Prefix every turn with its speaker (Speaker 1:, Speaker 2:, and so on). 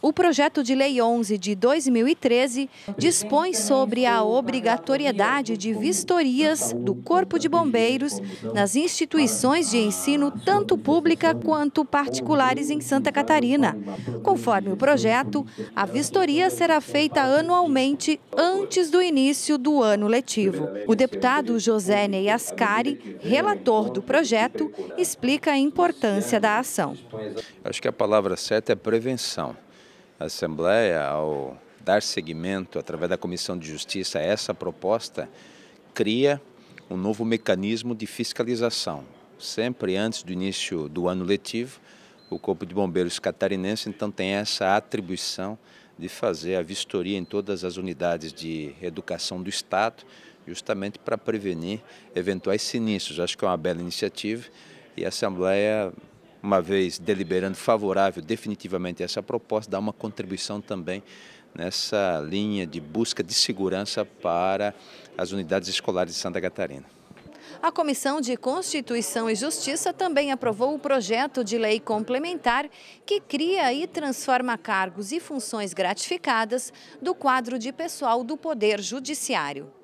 Speaker 1: O projeto de Lei 11 de 2013 dispõe sobre a obrigatoriedade de vistorias do Corpo de Bombeiros nas instituições de ensino, tanto pública quanto particulares em Santa Catarina. Conforme o projeto, a vistoria será feita anualmente antes do início do ano letivo. O deputado José Ney Ascari, relator do projeto, explica a importância da ação.
Speaker 2: Acho que a palavra certa é prevenção a Assembleia, ao dar seguimento através da Comissão de Justiça a essa proposta, cria um novo mecanismo de fiscalização. Sempre antes do início do ano letivo, o Corpo de Bombeiros Catarinense então tem essa atribuição de fazer a vistoria em todas as unidades de educação do Estado, justamente para prevenir eventuais sinistros. Acho que é uma bela iniciativa e a Assembleia uma vez deliberando favorável definitivamente a essa proposta, dar uma contribuição também nessa linha de busca de segurança para as unidades escolares de Santa Catarina.
Speaker 1: A Comissão de Constituição e Justiça também aprovou o projeto de lei complementar que cria e transforma cargos e funções gratificadas do quadro de pessoal do Poder Judiciário.